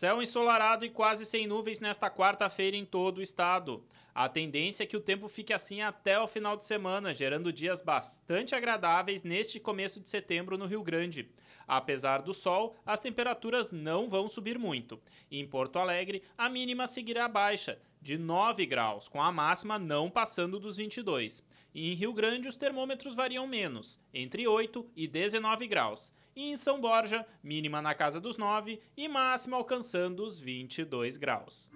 Céu ensolarado e quase sem nuvens nesta quarta-feira em todo o estado. A tendência é que o tempo fique assim até o final de semana, gerando dias bastante agradáveis neste começo de setembro no Rio Grande. Apesar do sol, as temperaturas não vão subir muito. Em Porto Alegre, a mínima seguirá baixa, de 9 graus, com a máxima não passando dos 22. E em Rio Grande, os termômetros variam menos, entre 8 e 19 graus. E em São Borja, mínima na casa dos 9 e máxima alcançando os 22 graus.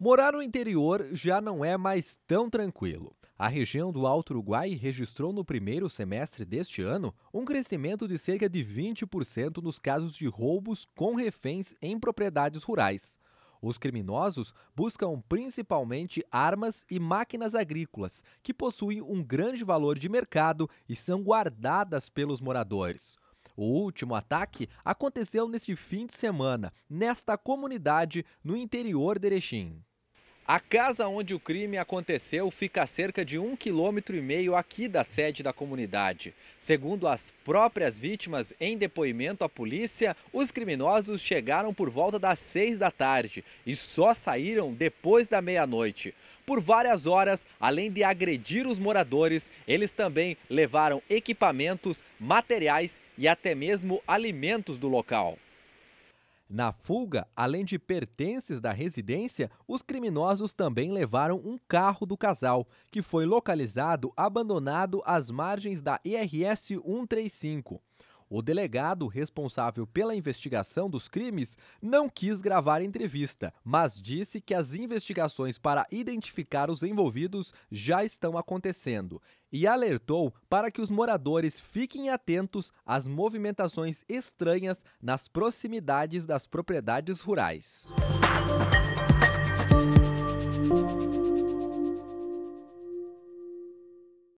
Morar no interior já não é mais tão tranquilo. A região do Alto Uruguai registrou no primeiro semestre deste ano um crescimento de cerca de 20% nos casos de roubos com reféns em propriedades rurais. Os criminosos buscam principalmente armas e máquinas agrícolas, que possuem um grande valor de mercado e são guardadas pelos moradores. O último ataque aconteceu neste fim de semana, nesta comunidade no interior de Erechim. A casa onde o crime aconteceu fica a cerca de um quilômetro e meio aqui da sede da comunidade. Segundo as próprias vítimas em depoimento à polícia, os criminosos chegaram por volta das seis da tarde e só saíram depois da meia-noite. Por várias horas, além de agredir os moradores, eles também levaram equipamentos, materiais e até mesmo alimentos do local. Na fuga, além de pertences da residência, os criminosos também levaram um carro do casal, que foi localizado abandonado às margens da IRS 135. O delegado responsável pela investigação dos crimes não quis gravar a entrevista, mas disse que as investigações para identificar os envolvidos já estão acontecendo e alertou para que os moradores fiquem atentos às movimentações estranhas nas proximidades das propriedades rurais.